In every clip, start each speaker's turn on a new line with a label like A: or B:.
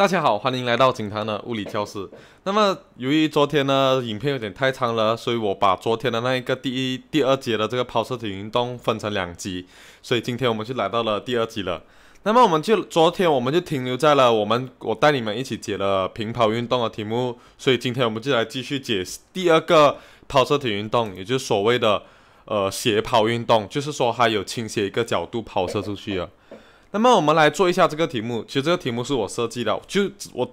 A: 大家好，欢迎来到景堂的物理教室。那么由于昨天呢影片有点太长了，所以我把昨天的那一个第一、第二节的这个抛射体运动分成两集，所以今天我们就来到了第二集了。那么我们就昨天我们就停留在了我们我带你们一起解了平抛运动的题目，所以今天我们就来继续解第二个抛射体运动，也就是所谓的呃斜抛运动，就是说它有倾斜一个角度抛射出去了。那么我们来做一下这个题目。其实这个题目是我设计的，就我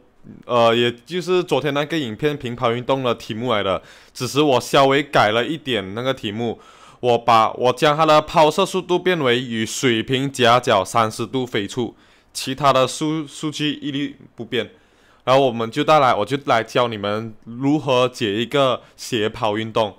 A: 呃，也就是昨天那个影片平抛运动的题目来的，只是我稍微改了一点那个题目。我把我将它的抛射速度变为与水平夹角三十度飞处，其他的数数据一律不变。然后我们就带来，我就来教你们如何解一个斜抛运动。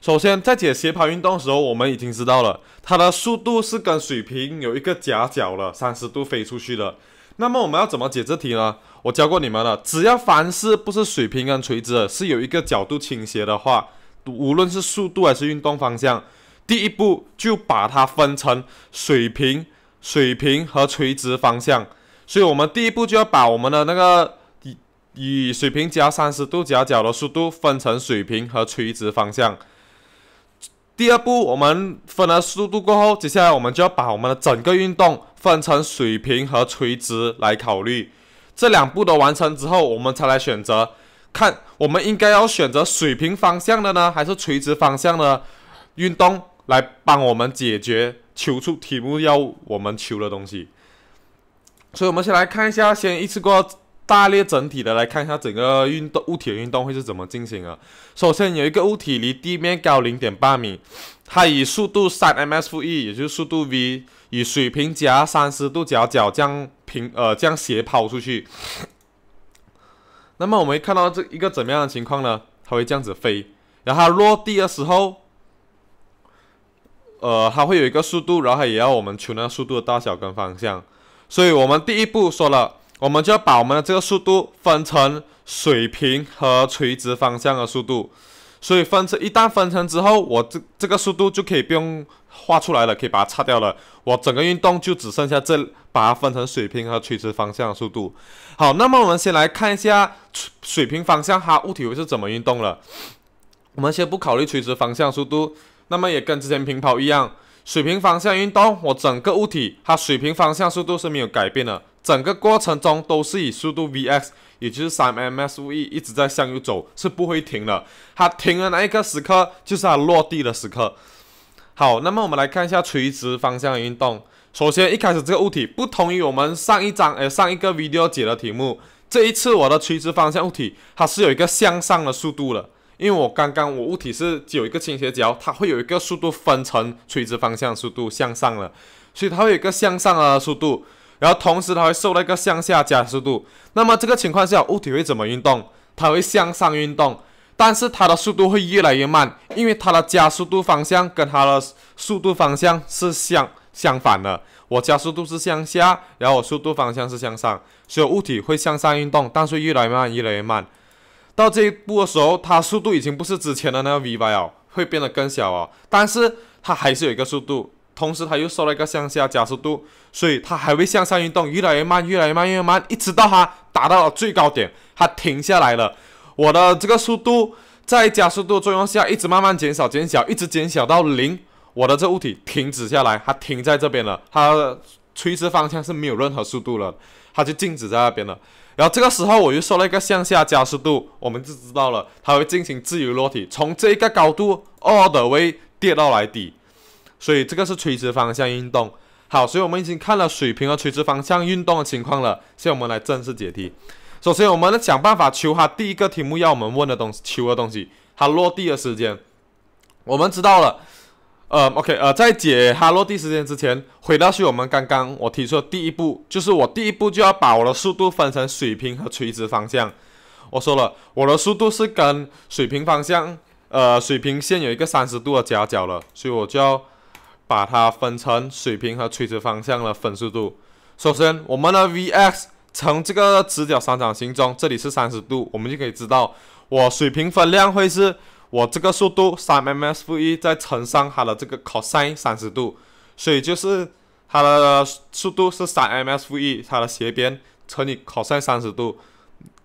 A: 首先，在解斜抛运动的时候，我们已经知道了它的速度是跟水平有一个夹角了，三十度飞出去的。那么我们要怎么解这题呢？我教过你们了，只要凡是不是水平跟垂直，是有一个角度倾斜的话，无论是速度还是运动方向，第一步就把它分成水平、水平和垂直方向。所以我们第一步就要把我们的那个以以水平加三十度夹角的速度分成水平和垂直方向。第二步，我们分了速度过后，接下来我们就要把我们的整个运动分成水平和垂直来考虑。这两步的完成之后，我们才来选择，看我们应该要选择水平方向的呢，还是垂直方向的运动来帮我们解决求出题目要我们求的东西。所以我们先来看一下，先一次过。大略整体的来看一下整个运动物体的运动会是怎么进行的。首先有一个物体离地面高零点八米，它以速度三 m/s 负一，也就是速度 v，以水平夹三十度夹角这样平呃这样斜抛出去。那么我们看到这一个怎么样的情况呢？它会这样子飞，然后它落地的时候，呃，它会有一个速度，然后也要我们求那速度的大小跟方向。所以我们第一步说了。我们就要把我们的这个速度分成水平和垂直方向的速度，所以分成一旦分成之后，我这这个速度就可以不用画出来了，可以把它擦掉了。我整个运动就只剩下这，把它分成水平和垂直方向的速度。好，那么我们先来看一下水平方向它物体会是怎么运动了。我们先不考虑垂直方向速度，那么也跟之前平抛一样，水平方向运动，我整个物体它水平方向速度是没有改变的。整个过程中都是以速度 v_x，也就是三 m/s v，一直在向右走，是不会停的。它停的那一个时刻，就是它落地的时刻。好，那么我们来看一下垂直方向运动。首先，一开始这个物体不同于我们上一章呃上一个 video 解的题目，这一次我的垂直方向物体它是有一个向上的速度的，因为我刚刚我物体是有一个倾斜角，它会有一个速度分成垂直方向速度向上了，所以它会有一个向上的速度。然后同时，它会受到一个向下加速度。那么这个情况下，物体会怎么运动？它会向上运动，但是它的速度会越来越慢，因为它的加速度方向跟它的速度方向是相相反的。我加速度是向下，然后我速度方向是向上，所以物体会向上运动，但是越来越慢，越来越慢。到这一步的时候，它速度已经不是之前的那个 v y 了，会变得更小哦。但是它还是有一个速度。同时，它又受了一个向下加速度，所以它还会向上运动，越来越慢，越来越慢，越来越慢，一直到它达到了最高点，它停下来了。我的这个速度在加速度作用下，一直慢慢减少，减小，一直减小到零，我的这物体停止下来，它停在这边了，它垂直方向是没有任何速度了，它就静止在那边了。然后这个时候，我又受了一个向下加速度，我们就知道了，它会进行自由落体，从这一个高度二的 y 跌到来底。所以这个是垂直方向运动，好，所以我们已经看了水平和垂直方向运动的情况了。现在我们来正式解题。首先，我们想办法求它第一个题目要我们问的东西，求的东西，它落地的时间。我们知道了，呃，OK，呃，在解它落地时间之前，回到去我们刚刚我提出的第一步，就是我第一步就要把我的速度分成水平和垂直方向。我说了，我的速度是跟水平方向，呃，水平线有一个三十度的夹角了，所以我就要。把它分成水平和垂直方向的分速度。首先，我们的 v_x 乘这个直角三角形中，这里是三十度，我们就可以知道我水平分量会是我这个速度三 m/s，负一再乘上它的这个 cosine 三十度，所以就是它的速度是三 m/s，负一，它的斜边乘以 cosine 三十度，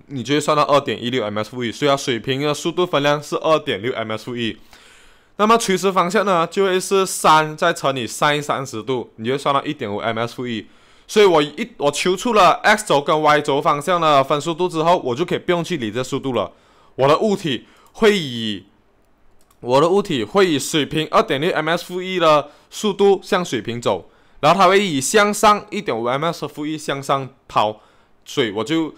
A: 你就会算到二点一六 m/s，负一，所以它水平的速度分量是二点六 m/s，负一。那么垂直方向呢，就会是三再乘以 sin 三十度，你就算到一点五 m/s。负所以，我一我求出了 x 轴跟 y 轴方向的分速度之后，我就可以不用去理这速度了。我的物体会以我的物体会以水平二点六 m/s 负的速度向水平走，然后它会以向上一点五 m/s 负向上抛。所以我就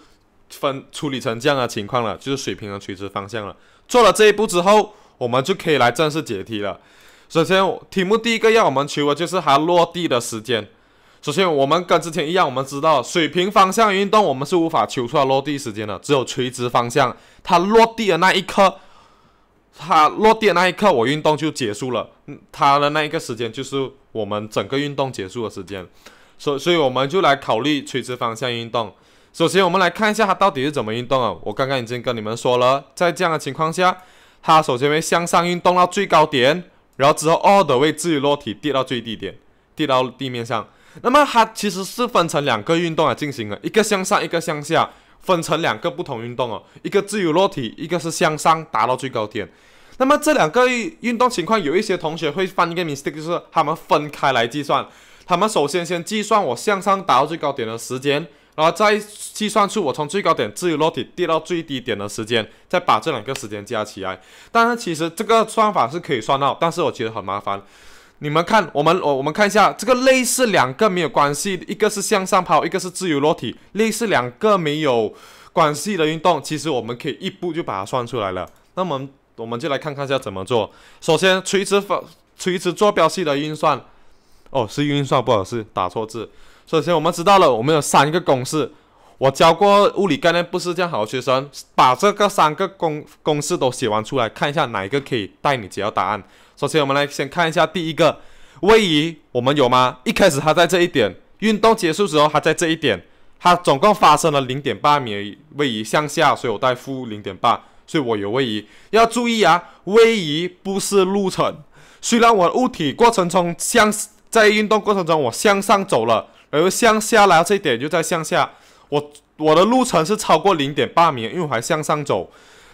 A: 分处理成这样的情况了，就是水平和垂直方向了。做了这一步之后。我们就可以来正式解题了。首先，题目第一个要我们求的就是它落地的时间。首先，我们跟之前一样，我们知道水平方向运动我们是无法求出来落地时间的，只有垂直方向。它落地的那一刻，它落地的那一刻，我运动就结束了，它的那一个时间就是我们整个运动结束的时间。所所以，我们就来考虑垂直方向运动。首先，我们来看一下它到底是怎么运动啊？我刚刚已经跟你们说了，在这样的情况下。它首先会向上运动到最高点，然后之后二的位置落体跌到最低点，跌到地面上。那么它其实是分成两个运动来进行的，一个向上，一个向下，分成两个不同运动哦。一个自由落体，一个是向上达到最高点。那么这两个运动情况，有一些同学会犯一个 mistake，就是他们分开来计算。他们首先先计算我向上达到最高点的时间。然后再计算出我从最高点自由落体跌到最低点的时间，再把这两个时间加起来。当然，其实这个算法是可以算到，但是我觉得很麻烦。你们看，我们我我们看一下，这个类似两个没有关系，一个是向上抛，一个是自由落体，类似两个没有关系的运动，其实我们可以一步就把它算出来了。那么我们就来看看一下怎么做。首先，垂直方垂直坐标系的运算，哦，是运算不好，是打错字。首先，我们知道了，我们有三个公式。我教过物理概念，不是这样好的学生，把这个三个公公式都写完出来，看一下哪一个可以带你解到答案。首先，我们来先看一下第一个位移，我们有吗？一开始他在这一点，运动结束时候他在这一点，他总共发生了零点八米位移向下，所以我带负零点八，所以我有位移。要注意啊，位移不是路程。虽然我物体过程中向在运动过程中我向上走了。而向下来这点就在向下，我我的路程是超过零点八米，因为我还向上走。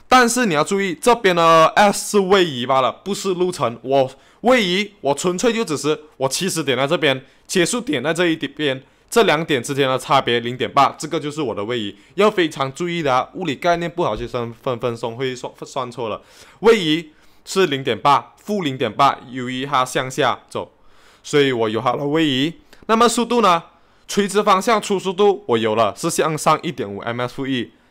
A: 但是你要注意，这边的 s 是位移罢了，不是路程。我位移，我纯粹就只是我起始点在这边，结束点在这一点边，这两点之间的差别零点八，这个就是我的位移，要非常注意的啊！物理概念不好，学生分分钟会算算错了。位移是零点八，负零点八，由于它向下走，所以我有它的位移。那么速度呢？垂直方向初速度我有了，是向上一点五 m/s。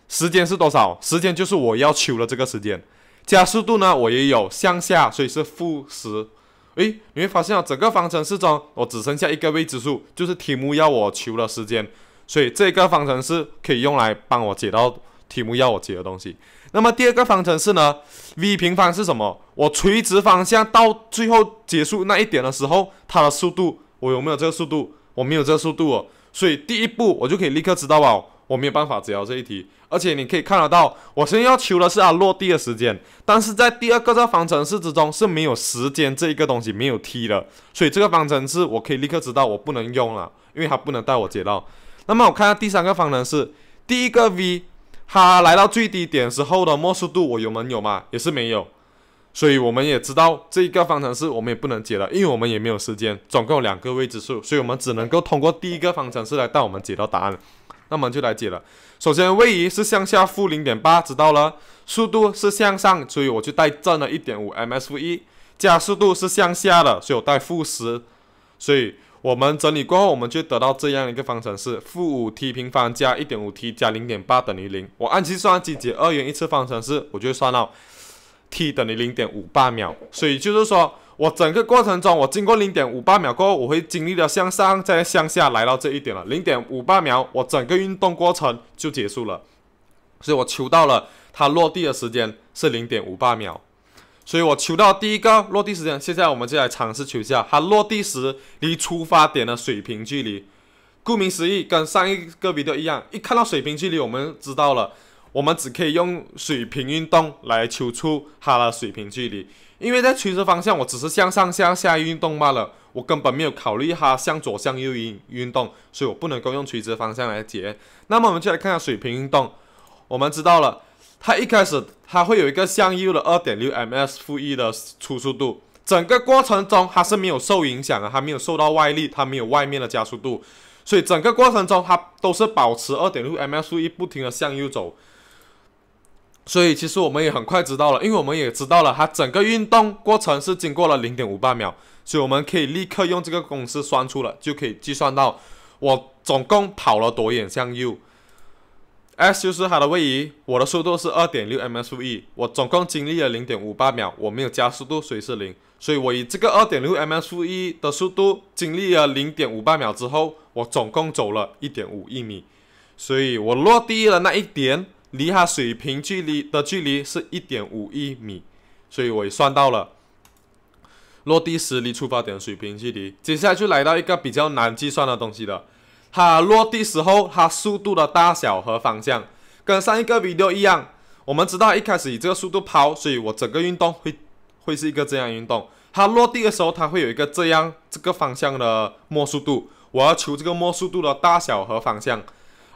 A: 时间是多少？时间就是我要求的这个时间。加速度呢？我也有向下，所以是负十。诶，你会发现啊，整个方程式中我只剩下一个未知数，就是题目要我求的时间。所以这个方程式可以用来帮我解到题目要我解的东西。那么第二个方程式呢？v 平方是什么？我垂直方向到最后结束那一点的时候，它的速度。我有没有这个速度？我没有这个速度哦，所以第一步我就可以立刻知道哦，我没有办法解到这一题。而且你可以看得到，我先要求的是它落地的时间，但是在第二个这方程式之中是没有时间这一个东西，没有 t 的，所以这个方程式我可以立刻知道我不能用了，因为它不能带我解到。那么我看下第三个方程式，第一个 v，它来到最低点时候的末速度，我有没有嘛？也是没有。所以我们也知道这一个方程式，我们也不能解了，因为我们也没有时间。总共有两个未知数，所以我们只能够通过第一个方程式来带我们解到答案。那么我们就来解了。首先位移是向下负零点八，知道了。速度是向上，所以我就带正的一点五 m/s 负一。加速度是向下的，所以我带负十。所以我们整理过后，我们就得到这样一个方程式：负五 t 平方加一点五 t 加零点八等于零。我按计算机解二元一次方程式，我就算到 t 等于零点五八秒，所以就是说我整个过程中，我经过零点五八秒过后，我会经历了向上，再向下来到这一点了。零点五八秒，我整个运动过程就结束了，所以我求到了它落地的时间是零点五八秒，所以我求到第一个落地时间。现在我们就来尝试求一下它落地时离出发点的水平距离。顾名思义，跟上一个 video 一样，一看到水平距离，我们知道了。我们只可以用水平运动来求出它的水平距离，因为在垂直方向我只是向上向下运动罢了，我根本没有考虑它向左向右运运动，所以我不能够用垂直方向来解。那么我们就来看下水平运动，我们知道了，它一开始它会有一个向右的二点六 m/s 负一的初速度，整个过程中它是没有受影响的，它没有受到外力，它没有外面的加速度，所以整个过程中它都是保持二点六 m/s 负一不停的向右走。所以其实我们也很快知道了，因为我们也知道了它整个运动过程是经过了零点五八秒，所以我们可以立刻用这个公式算出了，就可以计算到我总共跑了多远向右。s 就是它的位移，我的速度是二点六 m/s，我总共经历了零点五八秒，我没有加速度，所以是零，所以我以这个二点六 m/s 的速度经历了零点五八秒之后，我总共走了一点五一米，所以我落地了那一点。离它水平距离的距离是一点五一米，所以我也算到了落地时离出发点水平距离。接下来就来到一个比较难计算的东西了，它落地时候它速度的大小和方向跟上一个 video 一样。我们知道一开始以这个速度抛，所以我整个运动会会是一个这样运动。它落地的时候，它会有一个这样这个方向的末速度。我要求这个末速度的大小和方向。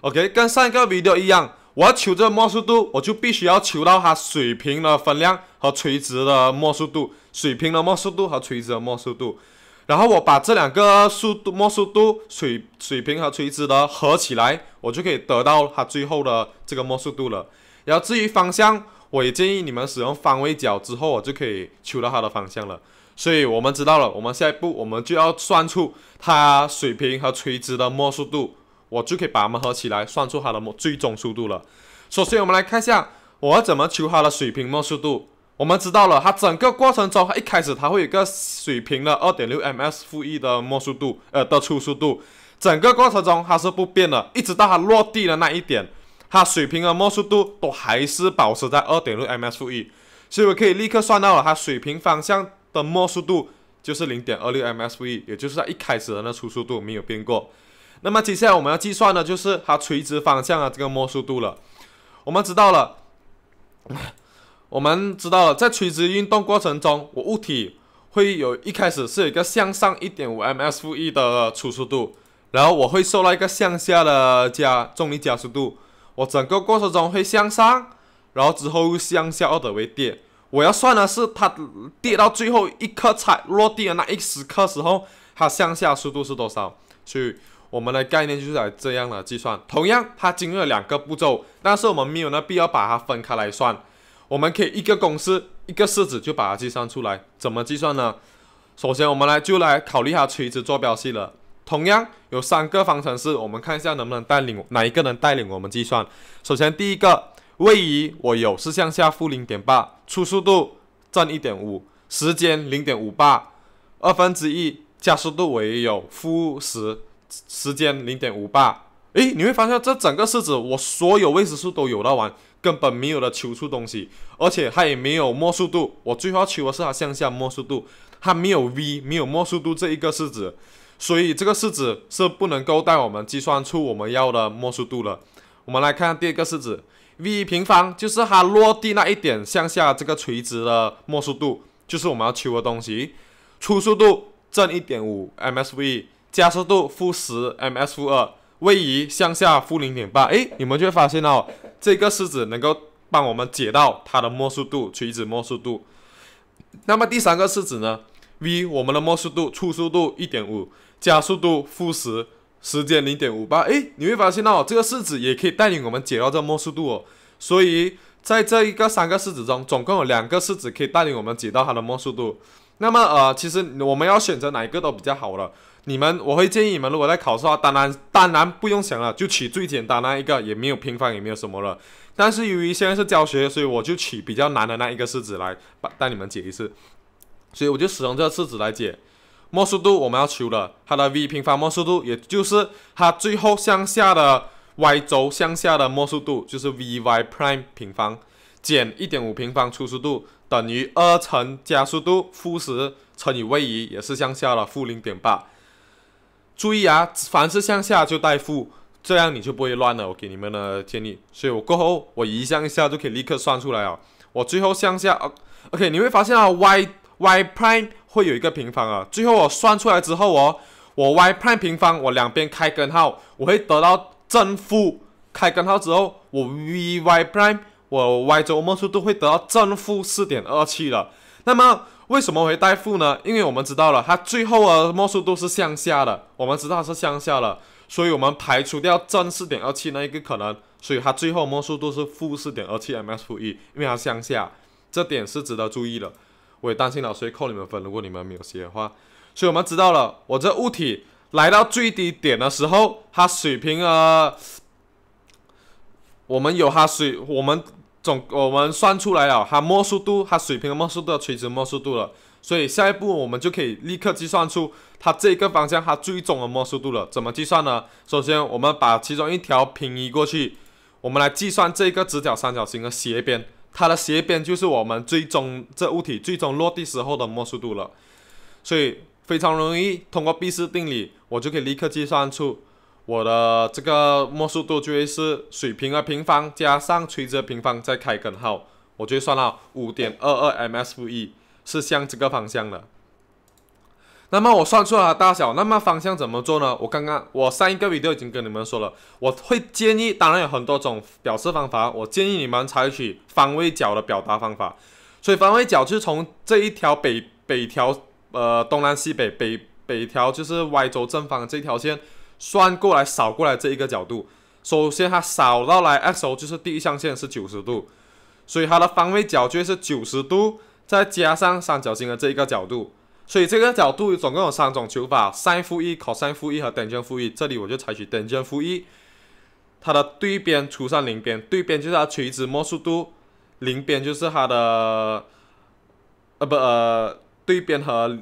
A: OK，跟上一个 video 一样。我求这末速度，我就必须要求到它水平的分量和垂直的末速度，水平的末速度和垂直的末速度，然后我把这两个速度末速度水水平和垂直的合起来，我就可以得到它最后的这个末速度了。然后至于方向，我也建议你们使用方位角之后，我就可以求到它的方向了。所以，我们知道了，我们下一步我们就要算出它水平和垂直的末速度。我就可以把它们合起来，算出它的末最终速度了。首先，我们来看一下我怎么求它的水平末速度。我们知道了，它整个过程中，一开始它会有个水平的二点六 m/s 负一的末速度，呃的初速度，整个过程中它是不变的，一直到它落地的那一点，它水平的末速度都还是保持在二点六 m/s 负一，所以我可以立刻算到了它水平方向的末速度就是零点二六 m/s 负一，也就是它一开始的那初速度没有变过。那么接下来我们要计算的就是它垂直方向的这个末速度了。我们知道了，我们知道了，在垂直运动过程中，我物体会有一开始是有一个向上一点五 m/s 负一的初速度，然后我会受到一个向下的加重力加速度，我整个过程中会向上，然后之后向下，二的为跌。我要算的是它跌到最后一颗彩落地的那一时刻时候，它向下速度是多少？去。我们的概念就是来这样的计算，同样它经历了两个步骤，但是我们没有那必要把它分开来算，我们可以一个公式一个式子就把它计算出来。怎么计算呢？首先我们来就来考虑一下垂直坐标系了。同样有三个方程式，我们看一下能不能带领哪一个能带领我们计算。首先第一个位移我有是向下负零点八，初速度正一点五，时间零点五八，二分之一加速度我也有负十。时间零点五八，诶，你会发现这整个式子我所有未知数都有了完，根本没有了求出东西，而且它也没有末速度，我最后要求的是它向下末速度，它没有 v 没有末速度这一个式子，所以这个式子是不能够带我们计算出我们要的末速度了。我们来看第二个式子，v 平方就是它落地那一点向下这个垂直的末速度，就是我们要求的东西，初速度正一点五 msv。加速度负十 m/s 负二，位移向下负零点八，哎，你们就会发现哦，这个式子能够帮我们解到它的末速度，垂直末速度。那么第三个式子呢？v 我们的末速度初速度一点五，加速度负十，时间零点五八，哎，你会发现哦，这个式子也可以带领我们解到这个末速度哦。所以在这一个三个式子中，总共有两个式子可以带领我们解到它的末速度。那么呃，其实我们要选择哪一个都比较好了。你们，我会建议你们，如果在考试的话，当然当然不用想了，就取最简单那一个，也没有平方，也没有什么了。但是由于现在是教学，所以我就取比较难的那一个式子来把带你们解一次。所以我就使用这个式子来解末速度，我们要求的它的 v 平方末速度，也就是它最后向下的 y 轴向下的末速度就是 vy prime 平方减一点五平方初速度等于二乘加速度负十乘以位移，也是向下的负零点八。注意啊，凡是向下就带负，这样你就不会乱了。我给你们的建议，所以我过后我移向一下就可以立刻算出来啊。我最后向下，OK，你会发现啊，y y prime 会有一个平方啊。最后我算出来之后哦，我 y prime 平方，我两边开根号，我会得到正负。开根号之后，我 v y prime，我 y 周末速度会得到正负四点二七了。那么。为什么会带负呢？因为我们知道了，它最后的末速度是向下的，我们知道是向下了，所以我们排除掉正四点二七那一个可能，所以它最后末速度是负四点二七 m/s 负一，因为它向下，这点是值得注意的。我也担心老师会扣你们分，如果你们没有写的话。所以我们知道了，我这物体来到最低点的时候，它水平啊，我们有它水，我们。总我们算出来了，它末速度，它水平的末速度，垂直末速度了，所以下一步我们就可以立刻计算出它这个方向它最终的末速度了。怎么计算呢？首先我们把其中一条平移过去，我们来计算这个直角三角形的斜边，它的斜边就是我们最终这物体最终落地时候的末速度了，所以非常容易通过毕氏定理，我就可以立刻计算出。我的这个末速度，就会是水平的平方加上垂直平方再开根号，我会算到五点二二 m/s/v，是向这个方向的。那么我算出来的大小，那么方向怎么做呢？我刚刚我上一个维度已经跟你们说了，我会建议，当然有很多种表示方法，我建议你们采取方位角的表达方法。所以方位角就是从这一条北北条，呃东南西北北北条就是 y 轴正方这条线。算过来扫过来这一个角度，首先它扫到来 xO 就是第一象限是九十度，所以它的方位角就是九十度，再加上三角形的这一个角度，所以这个角度总共有三种求法：sin 负一、cos 负一和 tan 负一。这里我就采取 tan 负一，它的对边除上邻边，对边就是它垂直莫数度，邻边就是它的，呃不呃，对边和。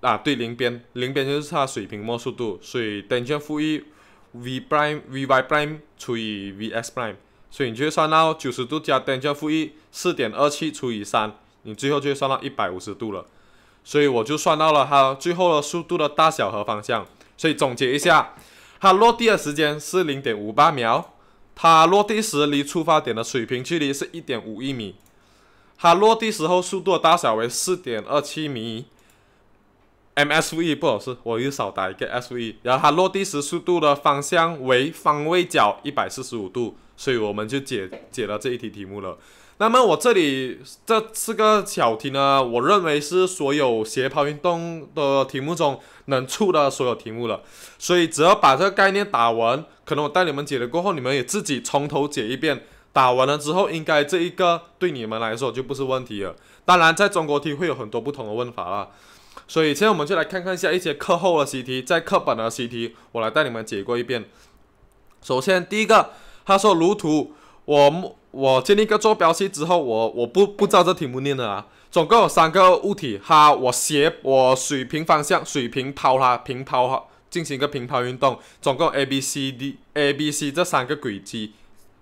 A: 啊，对，邻边，邻边就是它水平末速度，所以 tan 负一 v prime v y prime 除以 v s prime，所以你就算到九十度加 tan 负一四点二七除以三，你最后就算到一百五十度了，所以我就算到了它最后的速度的大小和方向。所以总结一下，它落地的时间是零点五八秒，它落地时离出发点的水平距离是一点五一米，它落地时候速度的大小为四点二七米。mse 不好使，我又少打一个 se，然后它落地时速度的方向为方位角一百四十五度，所以我们就解解了这一题题目了。那么我这里这四个小题呢，我认为是所有斜抛运动的题目中能触的所有题目了。所以只要把这个概念打完，可能我带你们解了过后，你们也自己从头解一遍，打完了之后，应该这一个对你们来说就不是问题了。当然，在中国题会有很多不同的问法了。所以，现在我们就来看看一下一些课后的习题，在课本的习题，我来带你们解过一遍。首先，第一个，他说，如图，我我建立一个坐标系之后，我我不不知道这题目念的啊。总共有三个物体，哈，我斜我水平方向水平抛哈平抛哈进行一个平抛运动，总共 A B C D A B C 这三个轨迹，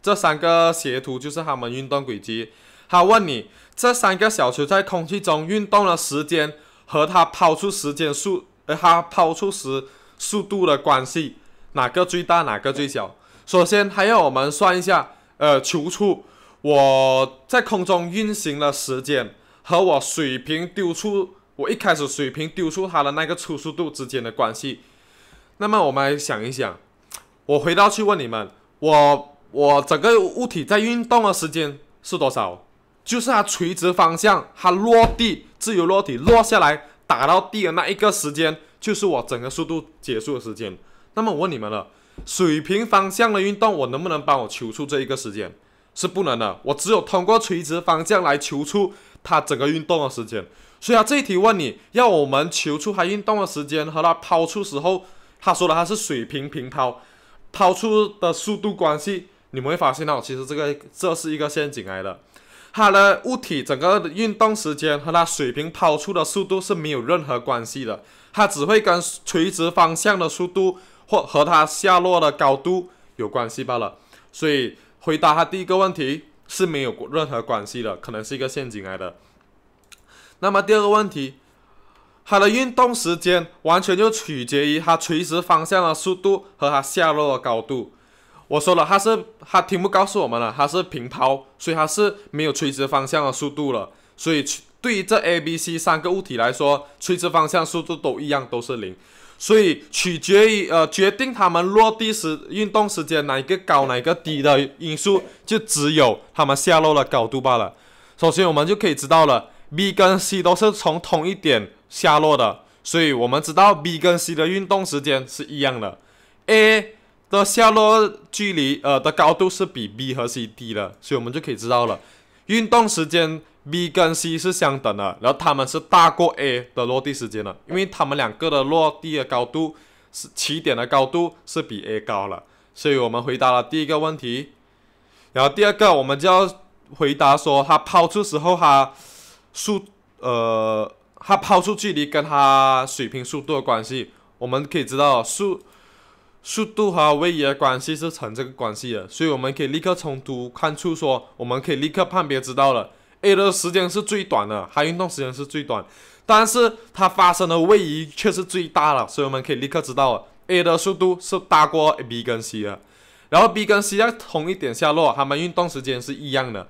A: 这三个斜图就是它们运动轨迹。他问你，这三个小球在空气中运动的时间。和它抛出时间速，呃，它抛出时速度的关系，哪个最大，哪个最小？首先，还要我们算一下，呃，求出我在空中运行的时间和我水平丢出，我一开始水平丢出它的那个初速度之间的关系。那么，我们想一想，我回到去问你们，我我整个物体在运动的时间是多少？就是它垂直方向，它落地自由落体落下来打到地的那一个时间，就是我整个速度结束的时间。那么我问你们了，水平方向的运动，我能不能帮我求出这一个时间？是不能的，我只有通过垂直方向来求出它整个运动的时间。所以啊，这一题问你要我们求出它运动的时间和它抛出时候，他说的它是水平平抛，抛出的速度关系，你们会发现到其实这个这是一个陷阱来的。它的物体整个运动时间和它水平抛出的速度是没有任何关系的，它只会跟垂直方向的速度或和它下落的高度有关系罢了。所以回答它第一个问题是没有任何关系的，可能是一个陷阱来的。那么第二个问题，它的运动时间完全就取决于它垂直方向的速度和它下落的高度。我说了，它是它题目告诉我们了，它是平抛，所以它是没有垂直方向的速度了，所以对于这 A、B、C 三个物体来说，垂直方向速度都一样，都是零，所以取决于呃决定它们落地时运动时间哪一个高哪一个低的因素就只有它们下落的高度罢了。首先我们就可以知道了，B 跟 C 都是从同一点下落的，所以我们知道 B 跟 C 的运动时间是一样的，A。的下落距离，呃，的高度是比 B 和 C 低了，所以我们就可以知道了，运动时间 B 跟 C 是相等的，然后他们是大过 A 的落地时间的，因为他们两个的落地的高度是起点的高度是比 A 高了，所以我们回答了第一个问题，然后第二个我们就要回答说，他抛出时候他速，呃，他抛出距离跟他水平速度的关系，我们可以知道速。速度和位移的关系是成这个关系的，所以我们可以立刻从图看出，说我们可以立刻判别知道了。A 的时间是最短的，它运动时间是最短，但是它发生的位移却是最大了，所以我们可以立刻知道 A 的速度是大过 B 跟 C 的。然后 B 跟 C 在同一点下落，它们运动时间是一样的。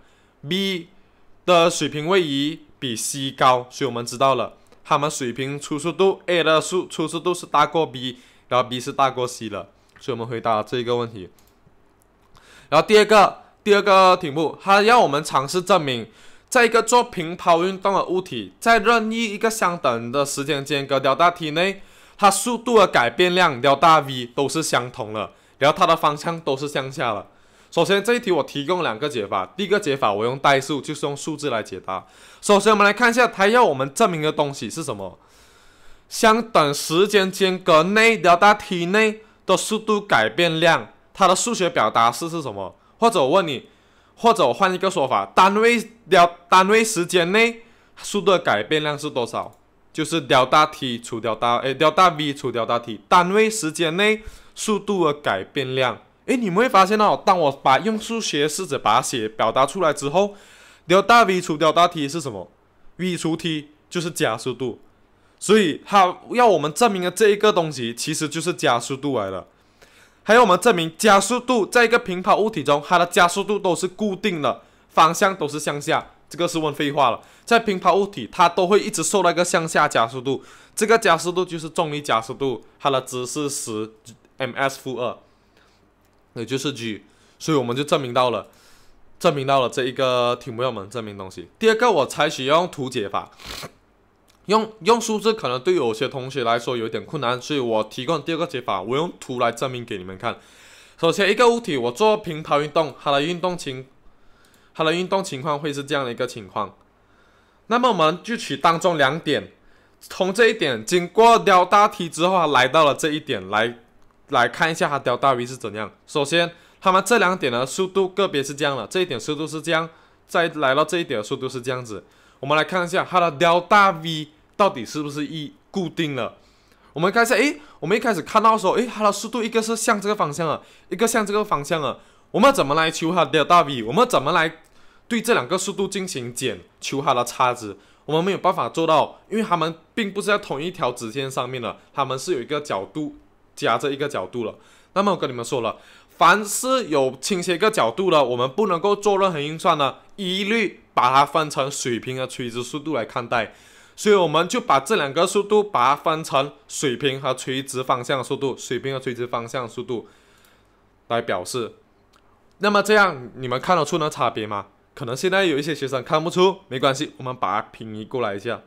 A: B 的水平位移比 C 高，所以我们知道了它们水平初速度 A 的速初速度是大过 B。然后 B 是大过 C 了，所以我们回答这一个问题。然后第二个第二个题目，它要我们尝试证明，在一个做平抛运动的物体在任意一个相等的时间间隔大体内，它速度的改变量大 v 都是相同的，然后它的方向都是向下了。首先这一题我提供两个解法，第一个解法我用代数，就是用数字来解答。首先我们来看一下它要我们证明的东西是什么。相等时间间隔内，调大 t 内的速度改变量，它的数学表达式是什么？或者我问你，或者我换一个说法，单位调单位时间内速度的改变量是多少？就是调大 t 除掉大，诶，调大 v 除掉大 t，单位时间内速度的改变量。诶，你们会发现哦，当我把用数学试着把它写表达出来之后，调大 v 除掉大 t 是什么？v 除 t 就是加速度。所以他要我们证明的这一个东西，其实就是加速度来的。还要我们证明加速度在一个平抛物体中，它的加速度都是固定的，方向都是向下。这个是问废话了，在平抛物体它都会一直受到一个向下加速度，这个加速度就是重力加速度，它的值是十 m/s 负二，也就是 g。所以我们就证明到了，证明到了这一个题目要我们证明东西。第二个，我采取用图解法。用用数字可能对有些同学来说有点困难，所以我提供第二个解法，我用图来证明给你们看。首先，一个物体我做平抛运动，它的运动情，它的运动情况会是这样的一个情况。那么我们就取当中两点，从这一点经过大 t 之后来到了这一点，来来看一下它大 v 是怎样。首先，它们这两点的速度个别是这样的，这一点速度是这样，再来到这一点的速度是这样子。我们来看一下它的大 v 到底是不是一固定了？我们看一下，我们一开始看到说，诶，它的速度一个是向这个方向啊，一个向这个方向啊，我们怎么来求它的大 v？我们怎么来对这两个速度进行减，求它的差值？我们没有办法做到，因为它们并不是在同一条直线上面的，它们是有一个角度夹着一个角度了。那么我跟你们说了，凡是有倾斜一个角度的，我们不能够做任何运算呢，一律把它分成水平和垂直速度来看待。所以我们就把这两个速度把它分成水平和垂直方向的速度，水平和垂直方向速度来表示。那么这样你们看得出那差别吗？可能现在有一些学生看不出，没关系，我们把它平移过来一下。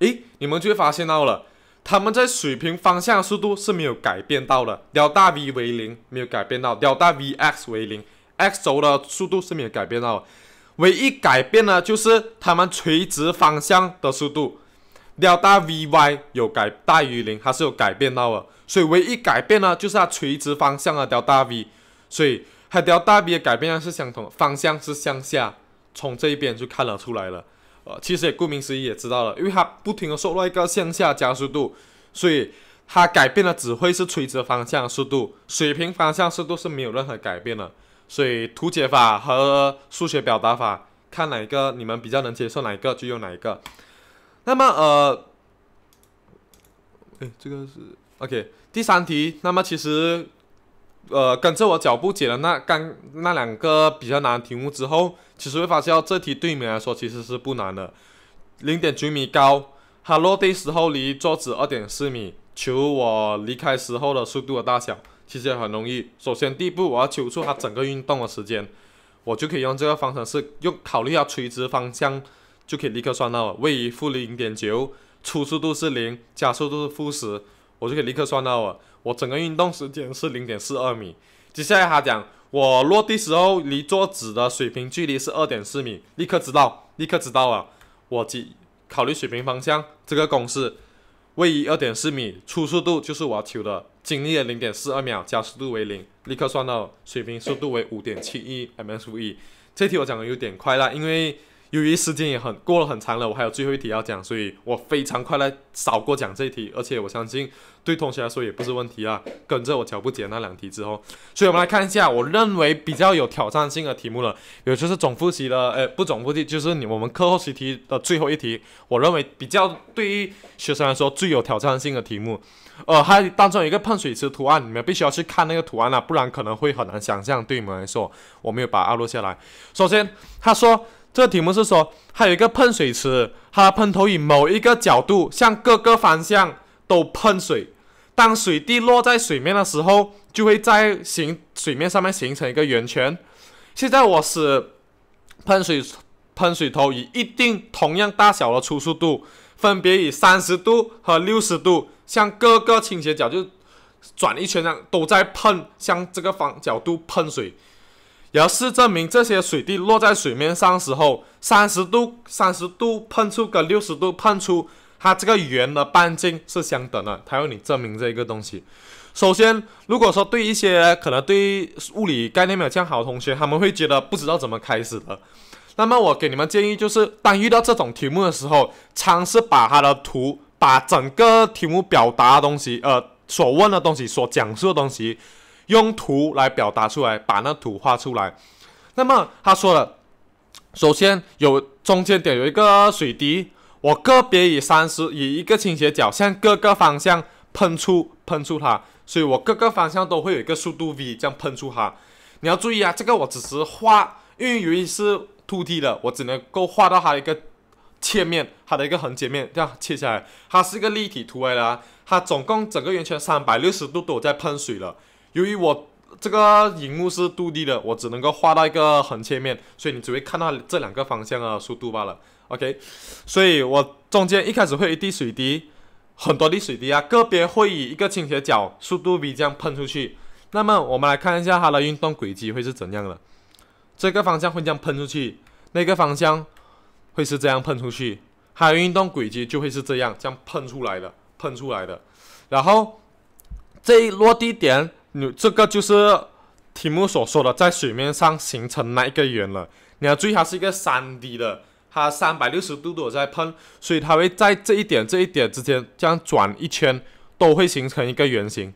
A: 诶，你们就会发现到了，他们在水平方向速度是没有改变到的，调大 v 为零，没有改变到调大 vx 为零，x 轴的速度是没有改变到。唯一改变呢，就是它们垂直方向的速度，v 大 v y 有改大于零，它是有改变到了，所以唯一改变呢，就是它垂直方向的 v 大 v，所以它 v 大 v 的改变呢是相同，方向是向下，从这一边就看得出来了。呃，其实也顾名思义也知道了，因为它不停的受到一个向下加速度，所以它改变的只会是垂直方向速度，水平方向速度是没有任何改变的。所以图解法和数学表达法，看哪一个你们比较能接受哪一个就用哪一个。那么，呃，哎，这个是 OK。第三题，那么其实，呃，跟着我脚步解了那刚那两个比较难题目之后，其实会发现这题对你们来说其实是不难的。零点九米高，它落地时候离桌子二点四米，求我离开时候的速度的大小。其实很容易。首先，第一步我要求出它整个运动的时间，我就可以用这个方程式，又考虑下垂直方向，就可以立刻算到了。位移负零点九，初速度是零，加速度是负十，我就可以立刻算到了。我整个运动时间是零点四二米。接下来他讲，我落地时候离桌子的水平距离是二点四米，立刻知道，立刻知道了。我只考虑水平方向这个公式，位移二点四米，初速度就是我要求的。经历了零点四二秒，加速度为零，立刻算到水平速度为五点七一 m/s。v 这题我讲的有点快了，因为。由于时间也很过了很长了，我还有最后一题要讲，所以我非常快来扫过讲这一题，而且我相信对同学来说也不是问题啊。跟着我脚步解那两题之后，所以我们来看一下我认为比较有挑战性的题目了，也就是总复习的，呃，不总复习就是你我们课后习题的最后一题，我认为比较对于学生来说最有挑战性的题目。呃，它当中有一个喷水池图案，你们必须要去看那个图案了，不然可能会很难想象。对你们来说，我没有把它录下来。首先他说。这个题目是说，它有一个喷水池，它的喷头以某一个角度向各个方向都喷水。当水滴落在水面的时候，就会在形水面上面形成一个圆圈。现在我使喷水 喷水头以一定同样大小的初速度，分别以三十度和六十度向各个倾斜角就转一圈上都在喷，向这个方角度喷水。也是证明这些水滴落在水面上时候，三十度、三十度喷出跟六十度喷出，它这个圆的半径是相等的。它要你证明这个东西。首先，如果说对一些可能对物理概念没有这样好的同学，他们会觉得不知道怎么开始的。那么我给你们建议就是，当遇到这种题目的时候，尝试把它的图，把整个题目表达的东西，呃，所问的东西，所讲述的东西。用图来表达出来，把那图画出来。那么他说了，首先有中间点有一个水滴，我个别以三十以一个倾斜角向各个方向喷出喷出它，所以我各个方向都会有一个速度 v 这样喷出它。你要注意啊，这个我只是画，因为由于是凸体的，我只能够画到它一个切面，它的一个横截面，这样切下来，它是一个立体图来啊，它总共整个圆圈三百六十度都在喷水了。由于我这个荧幕是镀底的，我只能够画到一个横切面，所以你只会看到这两个方向的速度罢了。OK，所以我中间一开始会一滴水滴，很多滴水滴啊，个别会以一个倾斜角速度 v 这样喷出去。那么我们来看一下它的运动轨迹会是怎样的。这个方向会这样喷出去，那个方向会是这样喷出去，它的运动轨迹就会是这样这样喷出来的，喷出来的。然后这一落地点。你这个就是题目所说的，在水面上形成那一个圆了？你要注意，它是一个三 D 的，它三百六十度都在喷，所以它会在这一点、这一点之间这样转一圈，都会形成一个圆形。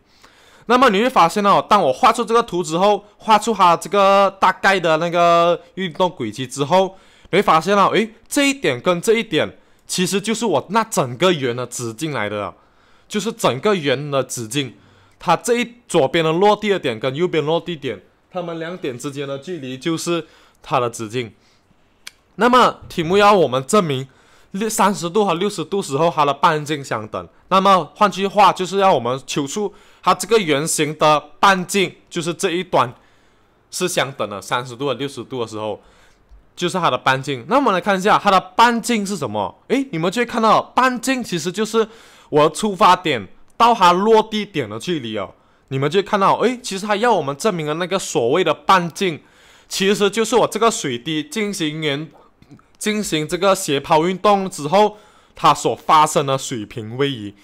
A: 那么你会发现哦，当我画出这个图之后，画出它这个大概的那个运动轨迹之后，你会发现哦，诶，这一点跟这一点其实就是我那整个圆的直径来的，就是整个圆的直径。它这一左边的落地的点跟右边落地点，它们两点之间的距离就是它的直径。那么题目要我们证明，六三十度和六十度时候它的半径相等。那么换句话，就是要我们求出它这个圆形的半径，就是这一端是相等的。三十度和六十度的时候，就是它的半径。那我们来看一下它的半径是什么？诶，你们就会看到半径其实就是我出发点。到它落地点的距离哦，你们就看到，诶，其实它要我们证明的那个所谓的半径，其实就是我这个水滴进行圆进行这个斜抛运动之后，它所发生的水平位移，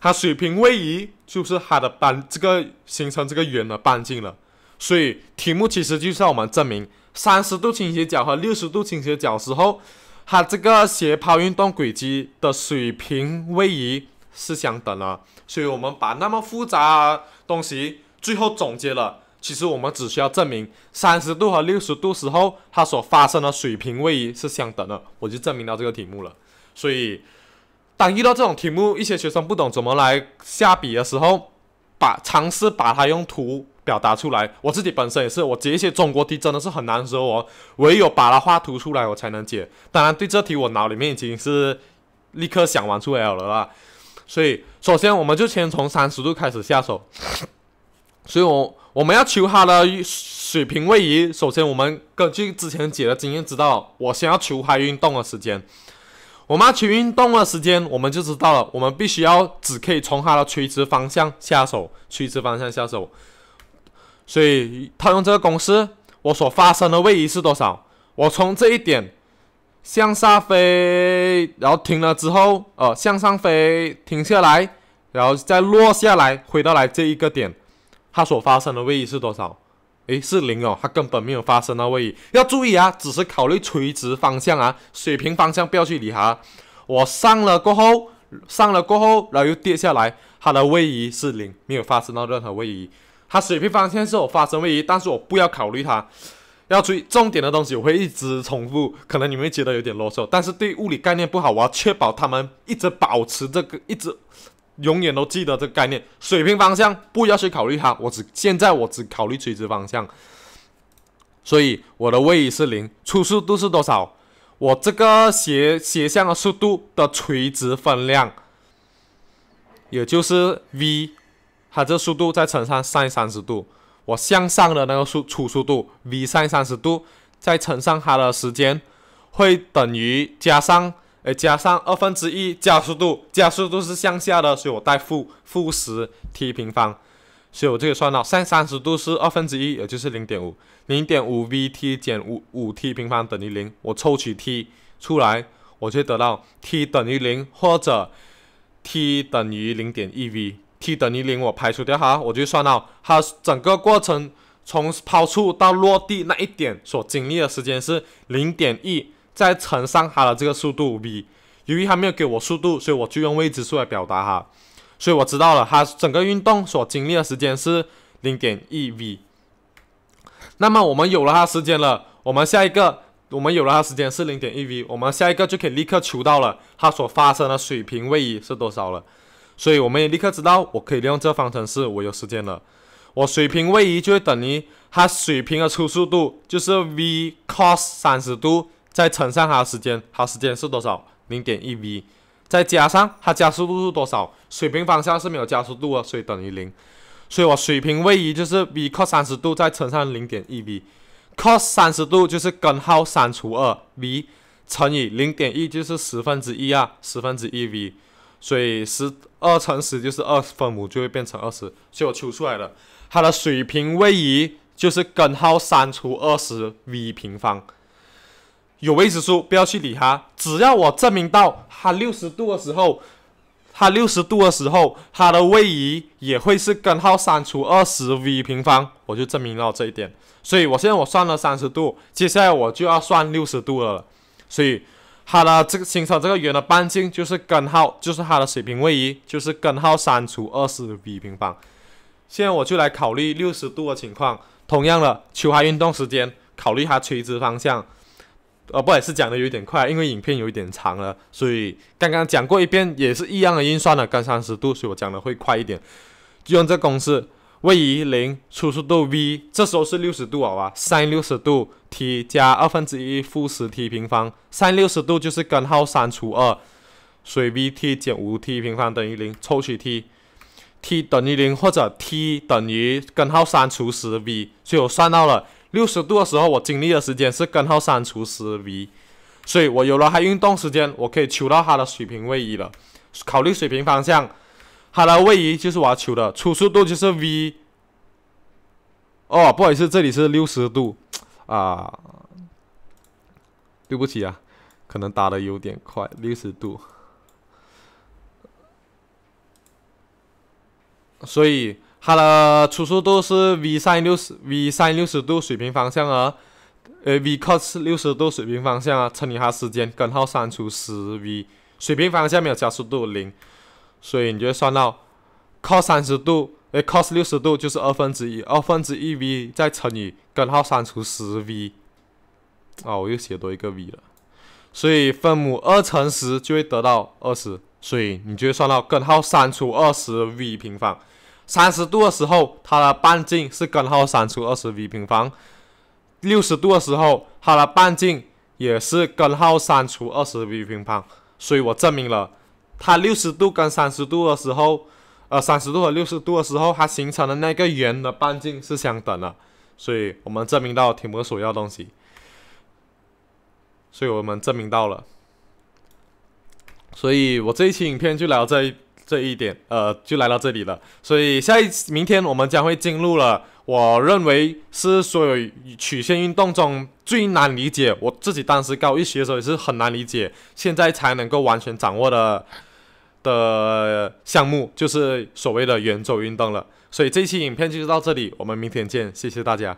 A: 它水平位移就是它的半这个形成这个圆的半径了。所以题目其实就是我们证明三十度倾斜角和六十度倾斜角时候，它这个斜抛运动轨迹的水平位移。是相等了，所以我们把那么复杂东西最后总结了。其实我们只需要证明三十度和六十度时候它所发生的水平位移是相等的，我就证明到这个题目了。所以，当遇到这种题目，一些学生不懂怎么来下笔的时候，把尝试把它用图表达出来。我自己本身也是，我解一些中国题真的是很难，时候我唯有把它画图出来，我才能解。当然，对这题我脑里面已经是立刻想完出 L 了啦。所以，首先我们就先从三十度开始下手。所以我我们要求它的水平位移，首先我们根据之前解的经验知道，我先要求它运动的时间。我们要求运动的时间，我们就知道了，我们必须要只可以从它的垂直方向下手，垂直方向下手。所以套用这个公式，我所发生的位移是多少？我从这一点。向下飞，然后停了之后，呃，向上飞，停下来，然后再落下来，回到来这一个点，它所发生的位移是多少？诶，是零哦，它根本没有发生到位移。要注意啊，只是考虑垂直方向啊，水平方向不要去理它。我上了过后，上了过后，然后又跌下来，它的位移是零，没有发生到任何位移。它水平方向是我发生位移，但是我不要考虑它。要注意重点的东西，我会一直重复，可能你们会觉得有点啰嗦，但是对物理概念不好，我要确保他们一直保持这个，一直永远都记得这个概念。水平方向不要去考虑它，我只现在我只考虑垂直方向。所以我的位移是零，初速度是多少？我这个斜斜向的速度的垂直分量，也就是 v，它这速度再乘上 sin 三十度。我向上的那个速初速度 v sin 30度，再乘上它的时间，会等于加上诶加上二分之一加速度，加速度是向下的，所以我带负负十 t 平方，所以我这个算到 sin 30度是二分之一，也就是零点五，零点五 vt 减五五 t 平方等于零，我抽取 t 出来，我就得到 t 等于零或者 t 等于零点一 v。t 等于零，我排除掉它，我就算到它整个过程从抛出到落地那一点所经历的时间是零点一，再乘上它的这个速度 v。由于它没有给我速度，所以我就用未知数来表达哈。所以我知道了，它整个运动所经历的时间是零点一 v。那么我们有了它时间了，我们下一个，我们有了它时间是零点一 v，我们下一个就可以立刻求到了它所发生的水平位移是多少了。所以我们也立刻知道，我可以利用这方程式。我有时间了，我水平位移就会等于它水平的初速度，就是 v cos 30度，再乘上它的时间。它时间是多少？0.1v，再加上它加速度是多少？水平方向是没有加速度啊，所以等于零。所以我水平位移就是 v cos 30度，再乘上 0.1v。cos 30度就是根号三除二 v，乘以0.1就是十分之一啊，十分之一 v。所以十二乘十就是二分母就会变成二十。所以我求出来了，它的水平位移就是根号三除二十 v 平方。有未知数不要去理它，只要我证明到它六十度的时候，它六十度的时候，它的位移也会是根号三除二十 v 平方，我就证明到这一点。所以我现在我算了三十度，接下来我就要算六十度了。所以它的这个形成这个圆的半径就是根号，就是它的水平位移，就是根号三除二十 v 平方。现在我就来考虑六十度的情况，同样的，求它运动时间，考虑它垂直方向。哦，不，也是讲的有点快，因为影片有一点长了，所以刚刚讲过一遍也是一样的运算了，跟三十度，所以我讲的会快一点，用这公式。位移零，初速度 v，这时候是六十度好吧？sin 六十度 t 加二分之一负十 t 平方，sin 六十度就是根号三除二，所以 vt 减五 t 平方等于零，抽取 t，t 等于零或者 t 等于根号三除十 v，所以我算到了六十度的时候，我经历的时间是根号三除十 v，所以我有了它运动时间，我可以求到它的水平位移了，考虑水平方向。它的位移就是我求的初速度就是 v，哦，不好意思，这里是六十度，啊，对不起啊，可能打的有点快，六十度。所以它的初速度是 v sin 六十 v sin 六十度水平方向啊，呃 v cos 六十度水平方向啊，乘以它时间根号三除十 v 水平方向没有加速度零。所以你就会算到 cos 三十度，哎，cos 六十度就是二分之一，二分之一 v 再乘以根号三除十 v。啊，我又写多一个 v 了。所以分母二乘十就会得到二十。所以你就会算到根号三除二十 v 平方。三十度的时候，它的半径是根号三除二十 v 平方。六十度的时候，它的半径也是根号三除二十 v 平方。所以我证明了。它六十度跟三十度的时候，呃，三十度和六十度的时候，它形成的那个圆的半径是相等的，所以我们证明到题目所要东西。所以我们证明到了，所以我这一期影片就聊这一这一点，呃，就来到这里了。所以下一明天我们将会进入了，我认为是所有曲线运动中最难理解，我自己当时高一学的时候也是很难理解，现在才能够完全掌握的。的项目就是所谓的远周运动了，所以这期影片就到这里，我们明天见，谢谢大家。